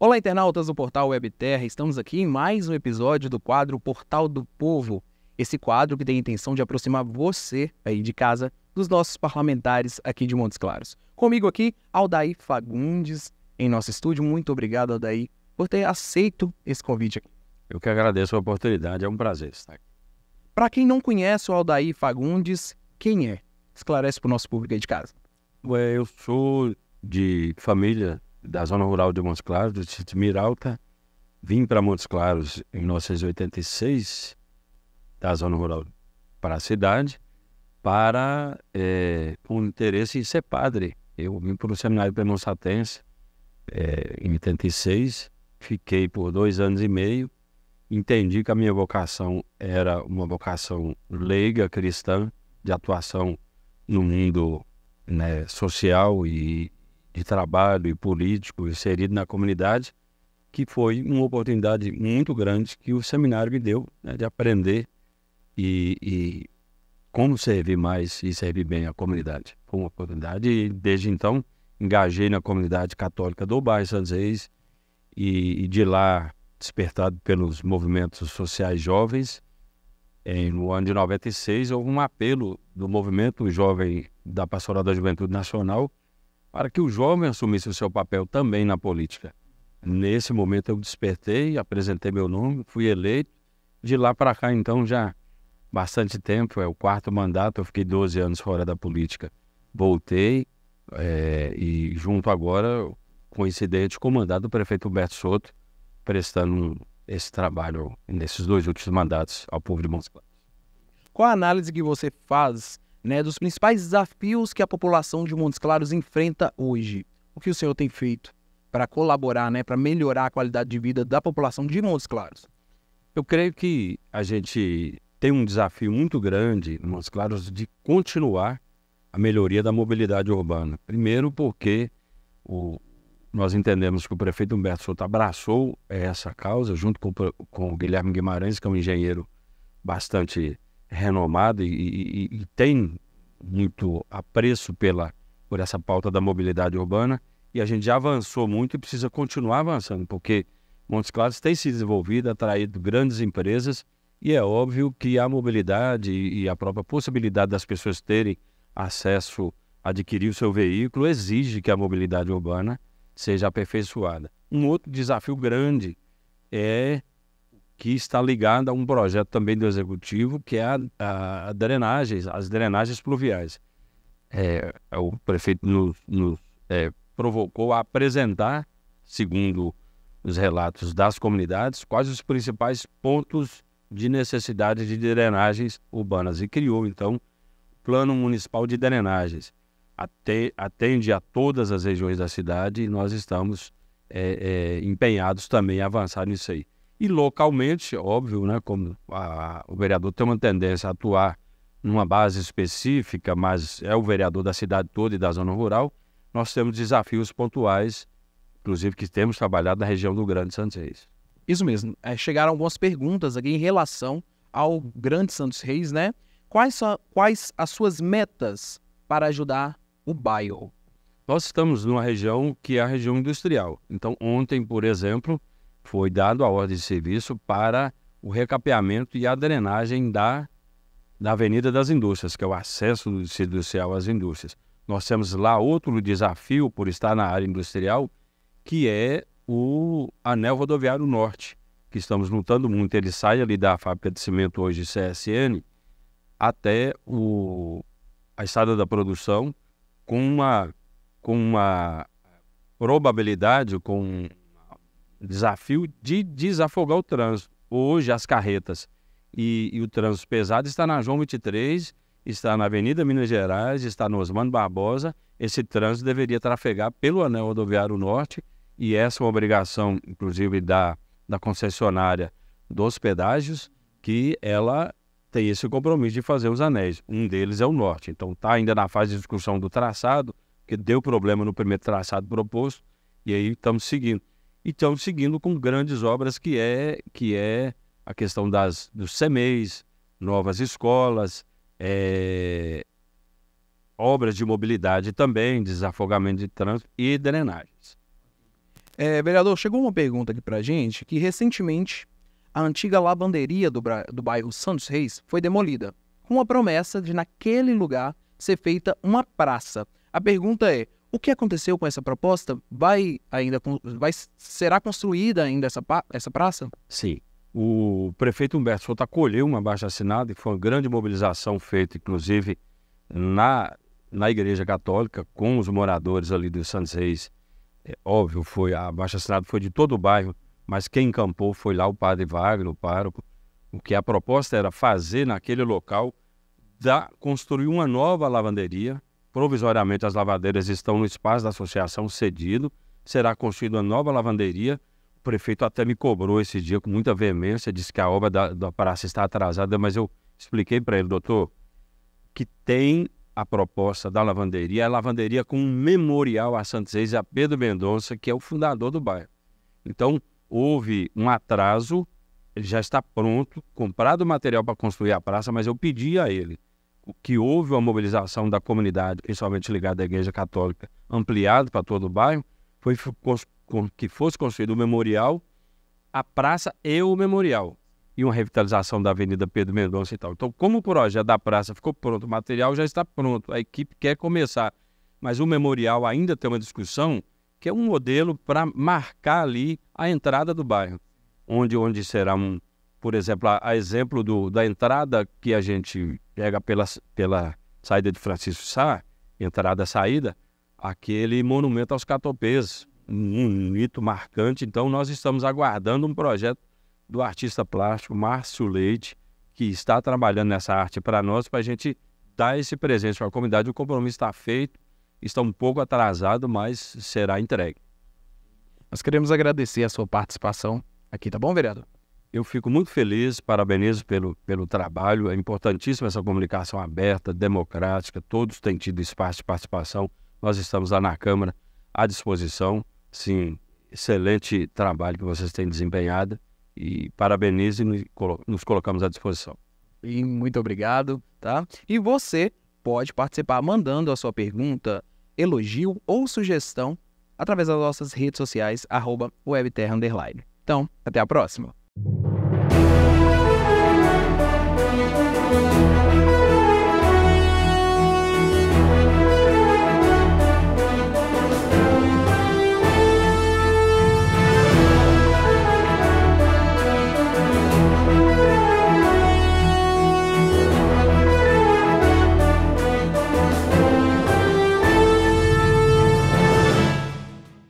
Olá, internautas do portal Web Terra. Estamos aqui em mais um episódio do quadro Portal do Povo. Esse quadro que tem a intenção de aproximar você aí de casa dos nossos parlamentares aqui de Montes Claros. Comigo aqui, Aldair Fagundes, em nosso estúdio. Muito obrigado, Aldair, por ter aceito esse convite aqui. Eu que agradeço a oportunidade, é um prazer estar aqui. Para quem não conhece o Aldair Fagundes, quem é? Esclarece para o nosso público aí de casa. Ué, eu sou de família da zona rural de Montes Claros, do distrito de Miralta. Vim para Montes Claros em 1986, da zona rural para a cidade, para é, eh, um interesse em ser padre. Eu vim para o seminário premonstratense é, eh, em 86, fiquei por dois anos e meio, entendi que a minha vocação era uma vocação leiga cristã, de atuação no mundo né, social e de trabalho e político inserido na comunidade, que foi uma oportunidade muito grande que o seminário me deu né, de aprender e, e, como servir mais e servir bem a comunidade. Foi uma oportunidade e desde então engajei na comunidade católica do bairro Santos Reis e, e de lá despertado pelos movimentos sociais jovens, em, eh, no ano de 96 houve um apelo do movimento jovem da Pastoral da Juventude Nacional para que o jovem assumisse o seu papel também na política. Nesse momento eu despertei, apresentei meu nome, fui eleito. De lá para cá, então, já bastante tempo, é o quarto mandato, eu fiquei 12 anos fora da política. Voltei é, e junto agora, coincidente, com o mandato do prefeito Humberto Soto, prestando esse trabalho nesses dois últimos mandatos ao povo de Montes Claros. Qual a análise que você faz né, dos principais desafios que a população de Montes Claros enfrenta hoje. O que o senhor tem feito para colaborar, né, para melhorar a qualidade de vida da população de Montes Claros? Eu creio que a gente tem um desafio muito grande, em Montes Claros, de continuar a melhoria da mobilidade urbana. Primeiro, porque o, nós entendemos que o prefeito Humberto Souto abraçou essa causa, junto com, com o Guilherme Guimarães, que é um engenheiro bastante renomada e, e, e tem muito apreço pela, por essa pauta da mobilidade urbana e a gente já avançou muito e precisa continuar avançando, porque Montes Claros tem se desenvolvido, atraído grandes empresas e é óbvio que a mobilidade e a própria possibilidade das pessoas terem acesso a adquirir o seu veículo exige que a mobilidade urbana seja aperfeiçoada. Um outro desafio grande é que está ligada a um projeto também do executivo, que é a, a, a drenagens, as drenagens pluviais. É, o prefeito nos, é, provocou a apresentar, segundo os relatos das comunidades, quais os principais pontos de necessidade de drenagens urbanas e criou, então, o Plano Municipal de Drenagens. Atende a todas as regiões da cidade e nós estamos é, é empenhados também a avançar nisso aí. E localmente, óbvio, né, como a, o vereador tem uma tendência a atuar numa base específica, mas é o vereador da cidade toda e da zona rural, nós temos desafios pontuais, inclusive que temos trabalhado na região do Grande Santos Reis. Isso mesmo. É, chegaram algumas perguntas aqui em relação ao Grande Santos Reis, né? Quais, são, quais as suas metas para ajudar o bairro? Nós estamos numa região que é a região industrial. Então, ontem, por exemplo, foi dado a ordem de serviço para o recapeamento e a drenagem da, da Avenida das Indústrias, que é o acesso do Distrito Industrial às indústrias. Nós temos lá outro desafio, por estar na área industrial, que é o anel rodoviário norte, que estamos lutando muito. Ele sai ali da fábrica de cimento hoje CSN até o, a estrada da produção, com uma, com uma probabilidade, com desafio de desafogar o trânsito. Hoje, as carretas e, e o trânsito pesado está na João 23, está na Avenida Minas Gerais, está no Osmano Barbosa. Esse trânsito deveria trafegar pelo anel rodoviário norte e essa é uma obrigação, inclusive, da, da concessionária dos pedágios, que ela tem esse compromisso de fazer os anéis. Um deles é o norte. Então, está ainda na fase de discussão do traçado, que deu problema no primeiro traçado proposto, e aí estamos seguindo e estão seguindo com grandes obras que é que é a questão das dos CMEs, novas escolas, é, obras de mobilidade também, desafogamento de trânsito e drenagens. É, vereador, chegou uma pergunta aqui para gente que recentemente a antiga lavanderia do, do bairro Santos Reis foi demolida, com a promessa de naquele lugar ser feita uma praça. A pergunta é: o que aconteceu com essa proposta? Vai ainda vai será construída ainda essa, essa praça? Sim. O prefeito Humberto Souto acolheu uma baixa assinada e foi uma grande mobilização feita, inclusive, na, na Igreja Católica, com os moradores ali do Santos Reis. É, óbvio, foi a baixa assinada foi de todo o bairro, mas quem encampou foi lá o padre Wagner, o pároco. O que a proposta era fazer naquele local, da, construir uma nova lavanderia, Provisoriamente, as lavadeiras estão no espaço da associação cedido. Será construída uma nova lavanderia. O prefeito até me cobrou esse dia com muita veemência, disse que a obra da, da praça está atrasada, mas eu expliquei para ele, doutor, que tem a proposta da lavanderia, é a lavanderia com um memorial a Santos Reis e a Pedro Mendonça, que é o fundador do bairro. Então, houve um atraso, ele já está pronto, comprado o material para construir a praça, mas eu pedi a ele que houve uma mobilização da comunidade, principalmente ligada à Igreja Católica, ampliada para todo o bairro, foi que fosse construído o um memorial, a praça e o memorial, e uma revitalização da Avenida Pedro Mendonça e tal. Então, como o projeto da praça ficou pronto, o material já está pronto, a equipe quer começar, mas o memorial ainda tem uma discussão, que é um modelo para marcar ali a entrada do bairro, onde, onde será um, por exemplo, a, a exemplo do, da entrada que a gente pega pela, pela saída de Francisco Sá, entrada saída, aquele monumento aos catopês, um mito marcante. Então, nós estamos aguardando um projeto do artista plástico Márcio Leite, que está trabalhando nessa arte para nós, para a gente dar esse presente para a comunidade. O compromisso está feito, está um pouco atrasado, mas será entregue. Nós queremos agradecer a sua participação aqui, tá bom, vereador? Eu fico muito feliz, parabenizo pelo, pelo trabalho. É importantíssima essa comunicação aberta, democrática, todos têm tido espaço de participação. Nós estamos lá na Câmara à disposição. Sim, excelente trabalho que vocês têm desempenhado e parabenizo e nos colocamos à disposição. E muito obrigado, tá? E você pode participar mandando a sua pergunta, elogio ou sugestão através das nossas redes sociais, arroba webterra Então, até a próxima!